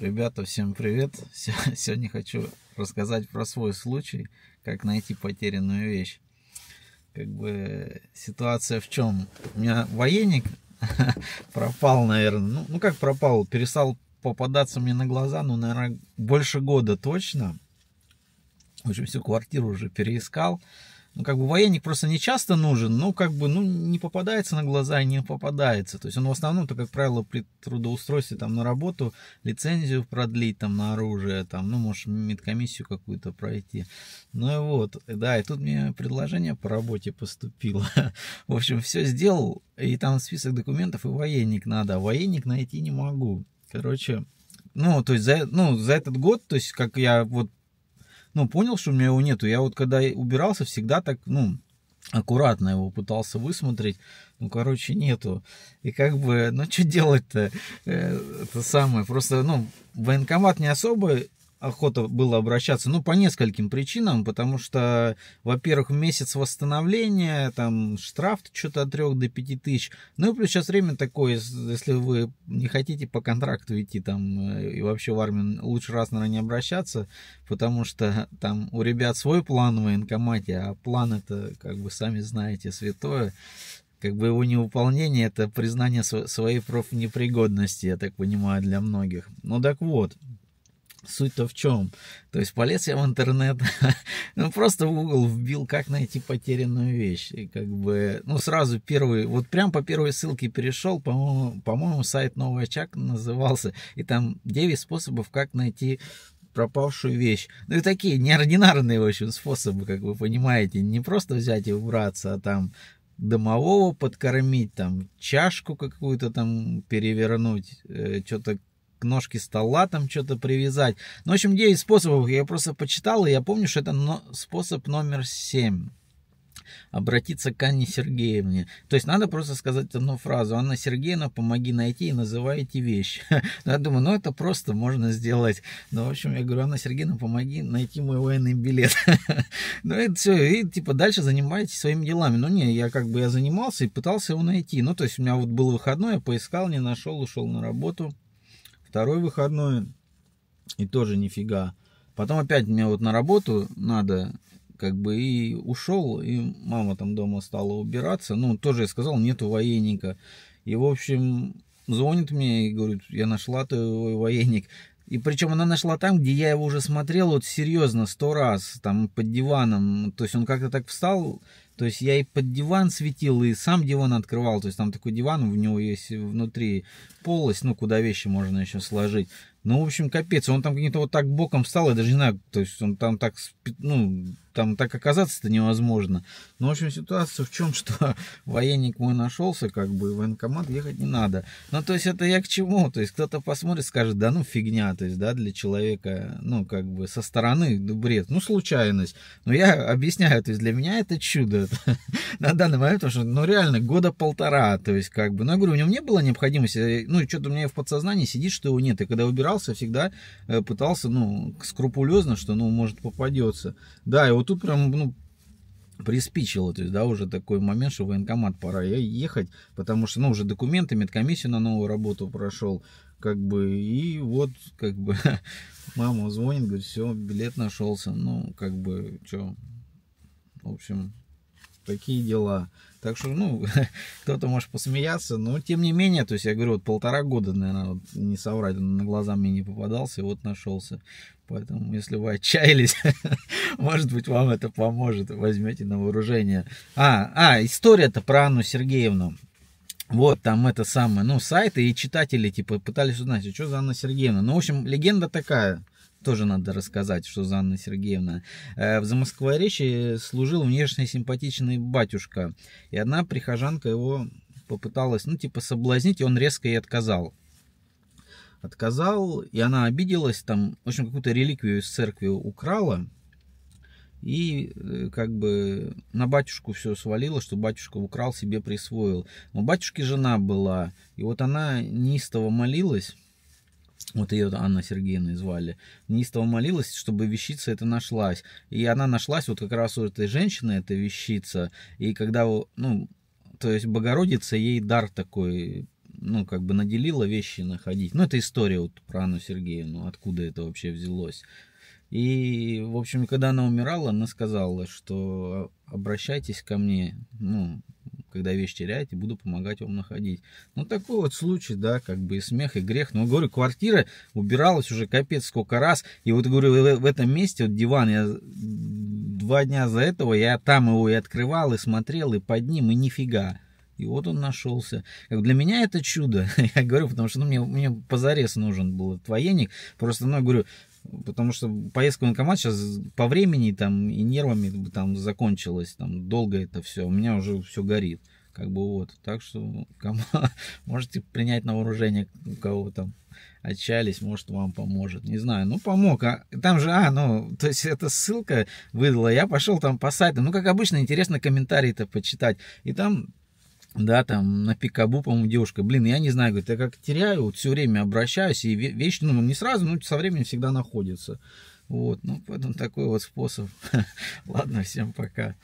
Ребята, всем привет! Сегодня хочу рассказать про свой случай, как найти потерянную вещь. Как бы ситуация в чем? У меня военник пропал, наверное. Ну, ну как пропал? Перестал попадаться мне на глаза, ну, наверное, больше года точно. В общем, всю квартиру уже переискал ну, как бы военник просто не часто нужен, но как бы, ну, не попадается на глаза и не попадается. То есть он в основном, то, как правило, при трудоустройстве там на работу лицензию продлить там на оружие, там, ну, может, медкомиссию какую-то пройти. Ну, и вот, да, и тут мне предложение по работе поступило. в общем, все сделал, и там список документов и военник надо, а военник найти не могу. Короче, ну, то есть за, ну, за этот год, то есть как я вот ну, понял, что у меня его нету. Я вот когда убирался, всегда так, ну, аккуратно его пытался высмотреть. Ну, короче, нету. И как бы, ну, что делать-то? Э, это самое. Просто, ну, военкомат не особо охота было обращаться, ну, по нескольким причинам, потому что, во-первых, месяц восстановления, там, штраф что-то от 3 до 5 тысяч, ну, и плюс сейчас время такое, если вы не хотите по контракту идти, там, э, и вообще в армию лучше раз, наверное, не обращаться, потому что там у ребят свой план в военкомате, а план это, как бы, сами знаете, святое, как бы его невыполнение это признание своей профнепригодности, я так понимаю, для многих. Ну так вот, Суть-то в чем? То есть полез я в интернет, ну просто в Google вбил, как найти потерянную вещь. И как бы, ну сразу первый, вот прям по первой ссылке перешел, по-моему, по-моему сайт Новый Очаг назывался, и там 9 способов, как найти пропавшую вещь. Ну и такие неординарные, в общем, способы, как вы понимаете. Не просто взять и убраться, а там домового подкормить, там чашку какую-то там перевернуть, э, что-то к ножке стола там что-то привязать. Ну, в общем, где 9 способов. Я просто почитал, и я помню, что это но... способ номер семь. обратиться к Анне Сергеевне. То есть надо просто сказать одну фразу. Анна Сергеевна, помоги найти и называйте вещи. Я думаю, ну это просто можно сделать. Ну, в общем, я говорю, Анна Сергеевна, помоги найти мой военный билет. ну, это все. И, типа, дальше занимайтесь своими делами. Ну, не, я как бы я занимался и пытался его найти. Ну, то есть у меня вот был выходной, я поискал, не нашел, ушел на работу. Второй выходной. И тоже нифига. Потом опять мне вот на работу надо, как бы, и ушел, и мама там дома стала убираться. Ну, тоже я сказал, нету военника. И, в общем, звонит мне и говорит, я нашла твой военник. И причем она нашла там, где я его уже смотрел, вот серьезно, сто раз, там, под диваном. То есть он как-то так встал, то есть я и под диван светил, и сам диван открывал. То есть там такой диван, у него есть внутри полость, ну, куда вещи можно еще сложить. Ну, в общем, капец, он там где-то вот так боком встал, я даже не знаю, то есть он там так, ну, там так оказаться-то невозможно. Но, в общем, ситуация в чем, что военник мой нашелся, как бы, в военкомат ехать не надо. Ну, то есть, это я к чему? То есть, кто-то посмотрит, скажет, да ну фигня, то есть, да, для человека, ну, как бы, со стороны бред, ну, случайность. Но я объясняю, то есть, для меня это чудо на данный момент, потому что, ну, реально, года полтора, то есть, как бы, ну, я говорю, у него не было необходимости, э, ну, что-то у меня в подсознании сидит, что его нет. И когда убирался, всегда э, пытался, ну, скрупулезно, что, ну, может, попадется. Да, его вот тут прям, ну, приспичило, то есть, да, уже такой момент, что в военкомат пора ехать, потому что, ну, уже документы, медкомиссию на новую работу прошел, как бы, и вот, как бы, мама звонит, говорит, все, билет нашелся, ну, как бы, что, в общем, такие дела. Так что, ну, кто-то может посмеяться, но тем не менее, то есть я говорю, вот полтора года, наверное, вот, не соврать, на глаза мне не попадался, и вот нашелся. Поэтому, если вы отчаялись, может быть, вам это поможет, возьмете на вооружение. А, а история-то про Анну Сергеевну. Вот, там это самое, ну, сайты и читатели, типа, пытались узнать, что за Анна Сергеевна. Ну, в общем, легенда такая – тоже надо рассказать, что Занна Сергеевна. Э, в Замоскворечье служил внешне симпатичный батюшка, и одна прихожанка его попыталась, ну, типа, соблазнить, и он резко ей отказал. Отказал, и она обиделась, там, в общем, какую-то реликвию из церкви украла, и э, как бы на батюшку все свалило, что батюшка украл, себе присвоил. Но батюшке жена была, и вот она неистово молилась, вот ее Анна Сергеевна звали, неистово молилась, чтобы вещица эта нашлась. И она нашлась вот как раз у этой женщины, эта вещица. И когда, ну, то есть Богородица ей дар такой ну, как бы наделила вещи находить. Ну, это история вот про Анну Сергеевну, откуда это вообще взялось. И, в общем, когда она умирала, она сказала, что обращайтесь ко мне, ну, когда вещь теряете, буду помогать вам находить. Ну, такой вот случай, да, как бы и смех, и грех. Но, говорю, квартира убиралась уже капец сколько раз. И вот, говорю, в этом месте, вот диван, я два дня за этого, я там его и открывал, и смотрел, и под ним, и нифига. И вот он нашелся. Как для меня это чудо, я говорю, потому что ну, мне, мне позарез нужен был твоеник. Просто, ну, говорю, потому что поездка в военкомат сейчас по времени там и нервами там закончилась, там долго это все, у меня уже все горит, как бы вот, так что кому, можете принять на вооружение у кого там отчаялись, может вам поможет, не знаю, ну помог, а там же, а, ну, то есть эта ссылка выдала, я пошел там по сайту, ну как обычно интересно комментарии-то почитать, и там да, там, на пикабу, по-моему, девушка, блин, я не знаю, говорит, я как теряю, вот все время обращаюсь, и вещь, ну, не сразу, но со временем всегда находится. Вот, ну, поэтому такой вот способ. Ладно, всем пока.